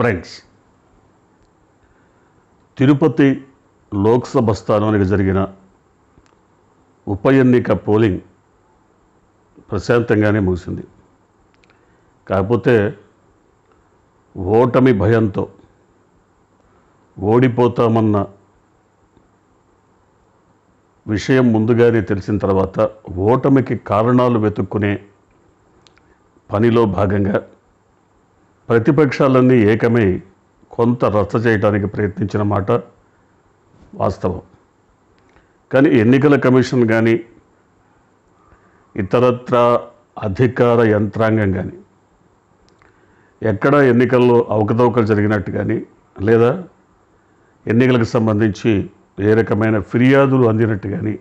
friends Tirupati Lok Sabha స్థానానికి జరిగిన ఉప ఎన్నిక పోలింగ్ ప్రశాంతంగానే ముగిసింది కాకపోతే ఓటమి భయంతో ఓడిపోతామన్న విషయం ముందుగానే తెలిసిన తర్వాత ఓటమికి కారణాలు వెతుక్కునే పనిలో భాగంగా ప్రతిపక్షాలన్నీ ఏకమై కొంత రచ్చ చేయడానికి ప్రయత్నించిన మాట వాస్తవం కానీ ఎన్నికల కమిషన్ కానీ ఇతరత్ర అధికార యంత్రాంగం కానీ ఎక్కడ ఎన్నికల్లో అవకతవకలు జరిగినట్టు కానీ లేదా ఎన్నికలకు సంబంధించి ఏ రకమైన ఫిర్యాదులు అందినట్టు కానీ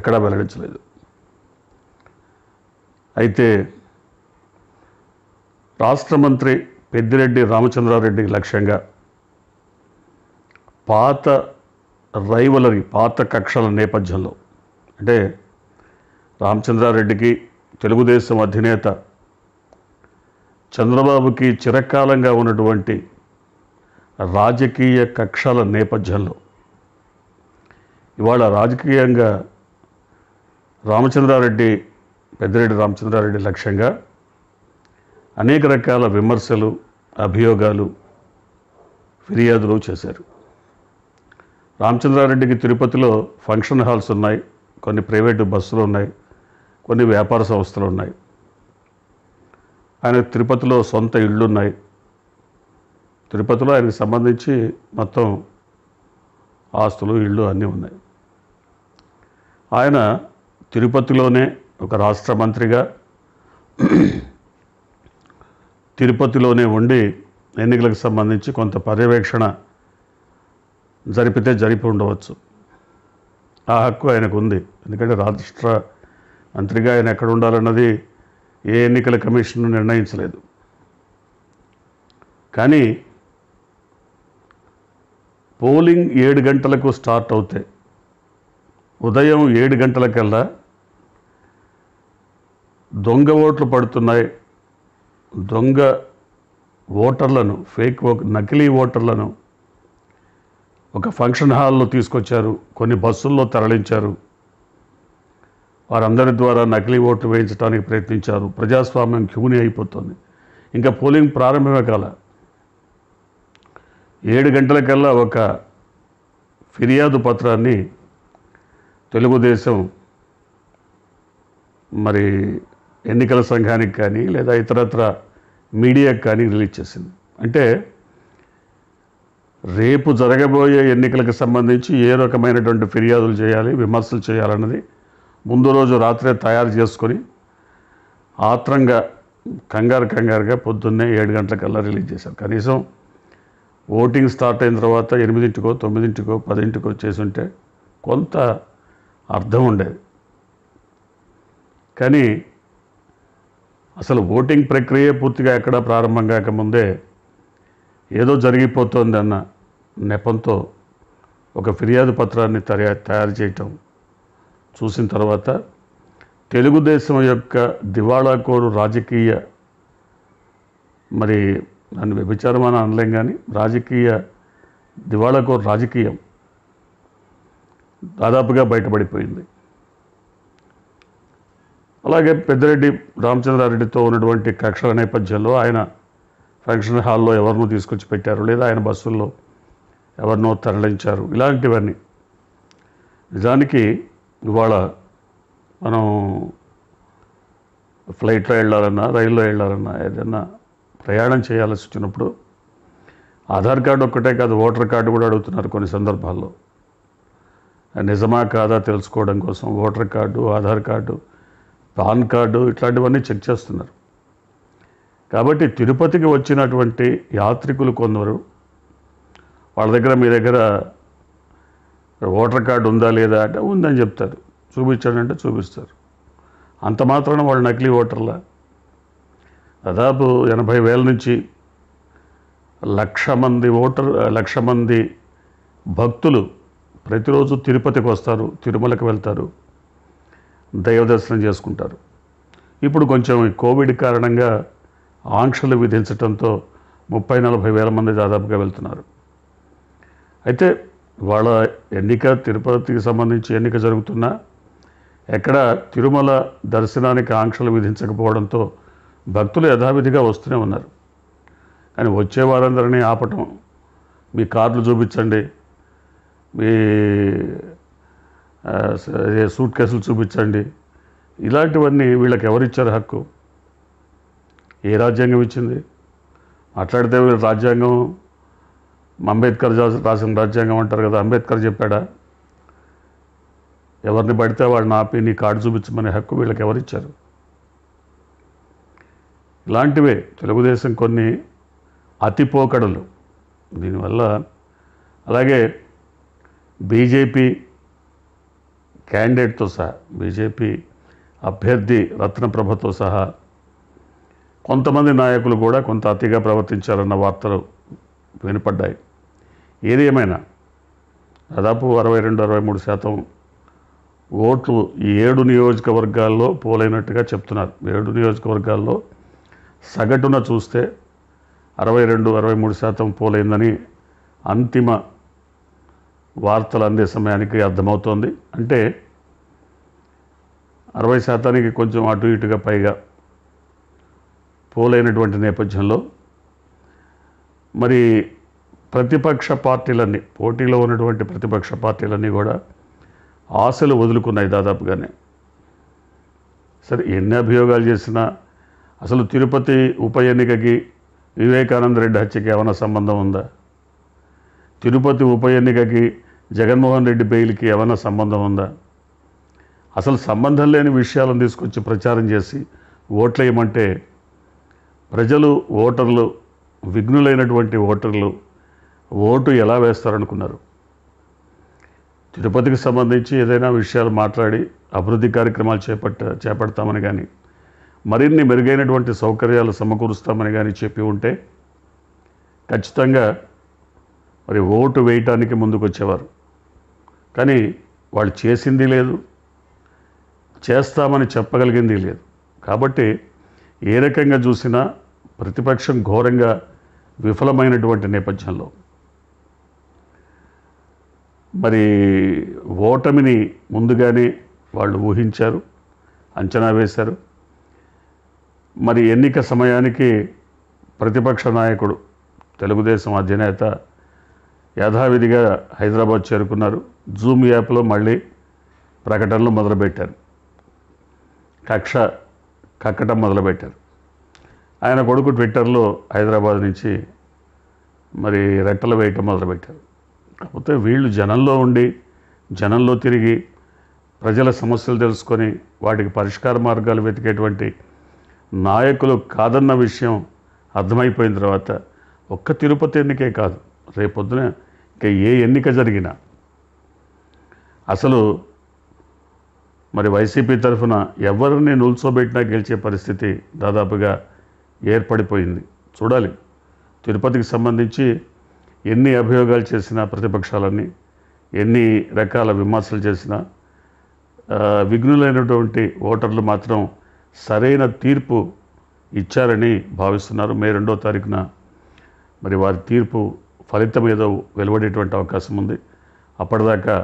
ఎక్కడా వెల్లడించలేదు అయితే రాష్ట్ర మంత్రి పెద్దిరెడ్డి రామచంద్రారెడ్డి లక్ష్యంగా పాత రైవలరి పాత కక్షల నేపథ్యంలో అంటే రామచంద్రారెడ్డికి తెలుగుదేశం అధినేత చంద్రబాబుకి చిరకాలంగా ఉన్నటువంటి రాజకీయ కక్షల నేపథ్యంలో ఇవాళ రాజకీయంగా రామచంద్రారెడ్డి పెద్దిరెడ్డి రామచంద్రారెడ్డి లక్ష్యంగా అనేక రకాల విమర్శలు అభియోగాలు ఫిర్యాదులు చేశారు రామచంద్రారెడ్డికి తిరుపతిలో ఫంక్షన్ హాల్స్ ఉన్నాయి కొన్ని ప్రైవేటు బస్సులు ఉన్నాయి కొన్ని వ్యాపార సంస్థలు ఉన్నాయి ఆయన తిరుపతిలో సొంత ఇళ్ళు ఉన్నాయి తిరుపతిలో ఆయనకు సంబంధించి మొత్తం ఆస్తులు ఇళ్ళు అన్నీ ఉన్నాయి ఆయన తిరుపతిలోనే ఒక రాష్ట్ర మంత్రిగా తిరుపతిలోనే ఉండి ఎన్నికలకు సంబంధించి కొంత పర్యవేక్షణ జరిపితే జరిపి ఉండవచ్చు ఆ హక్కు ఆయనకు ఉంది ఎందుకంటే రాష్ట్ర మంత్రిగా ఆయన ఎక్కడ ఉండాలన్నది ఏ ఎన్నికల కమిషన్ నిర్ణయించలేదు కానీ పోలింగ్ ఏడు గంటలకు స్టార్ట్ అవుతే ఉదయం ఏడు గంటలకల్లా దొంగ ఓట్లు పడుతున్నాయి దొంగ ఓటర్లను ఫేక్ నకిలీ ఓటర్లను ఒక ఫంక్షన్ హాల్లో తీసుకొచ్చారు కొన్ని బస్సుల్లో తరలించారు వారందరి ద్వారా నకిలీ ఓట్లు వేయించడానికి ప్రయత్నించారు ప్రజాస్వామ్యం క్యూని అయిపోతుంది ఇంకా పోలింగ్ ప్రారంభమే కాల ఏడు గంటలకల్లా ఒక ఫిర్యాదు పత్రాన్ని తెలుగుదేశం మరి ఎన్నికల సంఘానికి కానీ లేదా ఇతరత్ర మీడియాకి కానీ రిలీజ్ చేసింది అంటే రేపు జరగబోయే ఎన్నికలకు సంబంధించి ఏ రకమైనటువంటి ఫిర్యాదులు చేయాలి విమర్శలు చేయాలన్నది ముందు రోజు రాత్రే తయారు చేసుకొని ఆత్రంగా కంగారు కంగారుగా పొద్దున్నే ఏడు గంటలకల్లా రిలీజ్ చేశారు కనీసం ఓటింగ్ స్టార్ట్ అయిన తర్వాత ఎనిమిదింటికో తొమ్మిదింటికో పదింటికో చేసి ఉంటే కొంత అర్థం ఉండేది కానీ అసలు ఓటింగ్ ప్రక్రియ పూర్తిగా ఎక్కడ ప్రారంభం కాకముందే ఏదో జరిగిపోతుంది అన్న నెపంతో ఒక ఫిర్యాదు పత్రాన్ని తయారు చేయటం చూసిన తర్వాత తెలుగుదేశం యొక్క దివాళాకోరు రాజకీయ మరి దాన్ని అని అనలేం కానీ రాజకీయ దివాళాకోరు రాజకీయం దాదాపుగా బయటపడిపోయింది అలాగే పెద్దిరెడ్డి రామచంద్రారెడ్డితో ఉన్నటువంటి కక్షల నేపథ్యంలో ఆయన ఫంక్షన్ హాల్లో ఎవరినో తీసుకొచ్చి పెట్టారు లేదా ఆయన బస్సుల్లో ఎవరినో తరలించారు ఇలాంటివన్నీ నిజానికి ఇవాళ మనం ఫ్లైట్లో వెళ్ళాలన్నా రైల్లో వెళ్ళాలన్నా ఏదైనా ప్రయాణం చేయాల్సి వచ్చినప్పుడు ఆధార్ కార్డు ఒక్కటే కాదు ఓటర్ కార్డు కూడా అడుగుతున్నారు కొన్ని సందర్భాల్లో నిజమా కాదా తెలుసుకోవడం కోసం voter card Aadhaar card PAN card ఇట్లాంటివన్నీ చెక్ చేస్తున్నారు కాబట్టి తిరుపతికి వచ్చినటువంటి యాత్రికులు కొందరు వాళ్ళ దగ్గర మీ దగ్గర ఓటర్ కార్డు ఉందా లేదా అంటే ఉందని చెప్తారు అంటే చూపిస్తారు అంత మాత్రాన వాళ్ళు నకిలీ ఓటర్లా దాదాపు ఎనభై వేల నుంచి లక్ష మంది ఓటర్ లక్ష మంది భక్తులు ప్రతిరోజు తిరుపతికి వస్తారు తిరుమలకు వెళ్తారు దైవదర్శనం చేసుకుంటారు ఇప్పుడు కొంచెం కోవిడ్ కారణంగా ఆంక్షలు విధించడంతో ముప్పై నలభై వేల మంది దాదాపుగా వెళ్తున్నారు అయితే వాళ్ళ ఎన్నిక తిరుపతికి సంబంధించి ఎన్నిక జరుగుతున్నా ఎక్కడ తిరుమల దర్శనానికి ఆంక్షలు విధించకపోవడంతో భక్తులు యథావిధిగా వస్తూనే ఉన్నారు కానీ వచ్చే వారందరినీ ఆపటం మీ కార్లు చూపించండి మీ సూట్ కేసులు చూపించండి ఇలాంటివన్నీ వీళ్ళకి ఎవరిచ్చారు హక్కు ఏ రాజ్యాంగం ఇచ్చింది మాట్లాడితే వీళ్ళ రాజ్యాంగం అంబేద్కర్ రాసిన రాజ్యాంగం అంటారు కదా అంబేద్కర్ చెప్పాడా ఎవరిని పడితే వాళ్ళని ఆపి నీ కార్డు చూపించమనే హక్కు వీళ్ళకి ఎవరిచ్చారు ఇలాంటివే తెలుగుదేశం కొన్ని అతిపోకడలు దీనివల్ల అలాగే బీజేపీ క్యాండిడేట్తో సహా బీజేపీ అభ్యర్థి రత్నప్రభతో సహా కొంతమంది నాయకులు కూడా కొంత అతిగా ప్రవర్తించారన్న వార్తలు వినపడ్డాయి ఏది ఏమైనా దాదాపు అరవై రెండు అరవై మూడు శాతం ఓట్లు ఏడు నియోజకవర్గాల్లో పోలైనట్టుగా చెప్తున్నారు ఏడు నియోజకవర్గాల్లో సగటున చూస్తే అరవై రెండు అరవై మూడు శాతం పోలైందని అంతిమ వార్తలు అందే సమయానికి అర్థమవుతోంది అంటే అరవై శాతానికి కొంచెం అటు ఇటుగా పైగా పోలైనటువంటి నేపథ్యంలో మరి ప్రతిపక్ష పార్టీలన్నీ పోటీలో ఉన్నటువంటి ప్రతిపక్ష పార్టీలన్నీ కూడా ఆశలు వదులుకున్నాయి దాదాపుగానే సరే ఎన్ని అభియోగాలు చేసినా అసలు తిరుపతి ఉప ఎన్నికకి వివేకానంద రెడ్డి హత్యకి ఏమైనా సంబంధం ఉందా తిరుపతి ఉప ఎన్నికకి జగన్మోహన్ రెడ్డి బెయిల్కి ఏమైనా సంబంధం ఉందా అసలు సంబంధం లేని విషయాలను తీసుకొచ్చి ప్రచారం చేసి ఓట్లేయమంటే ప్రజలు ఓటర్లు విఘ్నులైనటువంటి ఓటర్లు ఓటు ఎలా వేస్తారనుకున్నారు తిరుపతికి సంబంధించి ఏదైనా విషయాలు మాట్లాడి అభివృద్ధి కార్యక్రమాలు చేపట్ట చేపడతామని కానీ మరిన్ని మెరుగైనటువంటి సౌకర్యాలు సమకూరుస్తామని కానీ చెప్పి ఉంటే ఖచ్చితంగా మరి ఓటు వేయటానికి ముందుకు వచ్చేవారు కానీ వాళ్ళు చేసింది లేదు చేస్తామని చెప్పగలిగింది లేదు కాబట్టి ఏ రకంగా చూసినా ప్రతిపక్షం ఘోరంగా విఫలమైనటువంటి నేపథ్యంలో మరి ఓటమిని ముందుగానే వాళ్ళు ఊహించారు అంచనా వేశారు మరి ఎన్నిక సమయానికి ప్రతిపక్ష నాయకుడు తెలుగుదేశం అధినేత యథావిధిగా హైదరాబాద్ చేరుకున్నారు జూమ్ యాప్లో మళ్ళీ ప్రకటనలు మొదలుపెట్టారు కక్ష కక్కటం మొదలుపెట్టారు ఆయన కొడుకు ట్విట్టర్లో హైదరాబాద్ నుంచి మరి రెట్టలు వేయటం మొదలుపెట్టారు కాకపోతే వీళ్ళు జనంలో ఉండి జనంలో తిరిగి ప్రజల సమస్యలు తెలుసుకొని వాటికి పరిష్కార మార్గాలు వెతికేటువంటి నాయకులు కాదన్న విషయం అర్థమైపోయిన తర్వాత ఒక్క తిరుపతి ఎన్నికే కాదు రేపొద్దున ఇక ఏ ఎన్నిక జరిగినా అసలు మరి వైసీపీ తరఫున ఎవరిని నూల్చోబెట్టినా గెలిచే పరిస్థితి దాదాపుగా ఏర్పడిపోయింది చూడాలి తిరుపతికి సంబంధించి ఎన్ని అభియోగాలు చేసినా ప్రతిపక్షాలన్నీ ఎన్ని రకాల విమర్శలు చేసినా విఘ్నులైనటువంటి ఓటర్లు మాత్రం సరైన తీర్పు ఇచ్చారని భావిస్తున్నారు మే రెండో తారీఖున మరి వారి తీర్పు ఫలితం ఏదో వెలువడేటువంటి అవకాశం ఉంది అప్పటిదాకా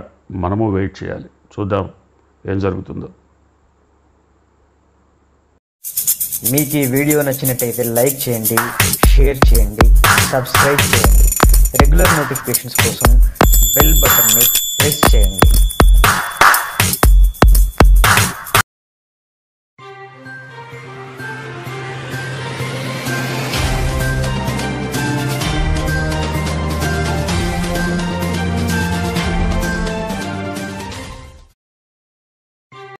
మనము వెయిట్ చేయాలి చూద్దాం ఏం జరుగుతుందో మీకు ఈ వీడియో నచ్చినట్టయితే లైక్ చేయండి షేర్ చేయండి సబ్స్క్రైబ్ చేయండి రెగ్యులర్ నోటిఫికేషన్స్ కోసం బెల్ బటన్ని ప్రెస్ చేయండి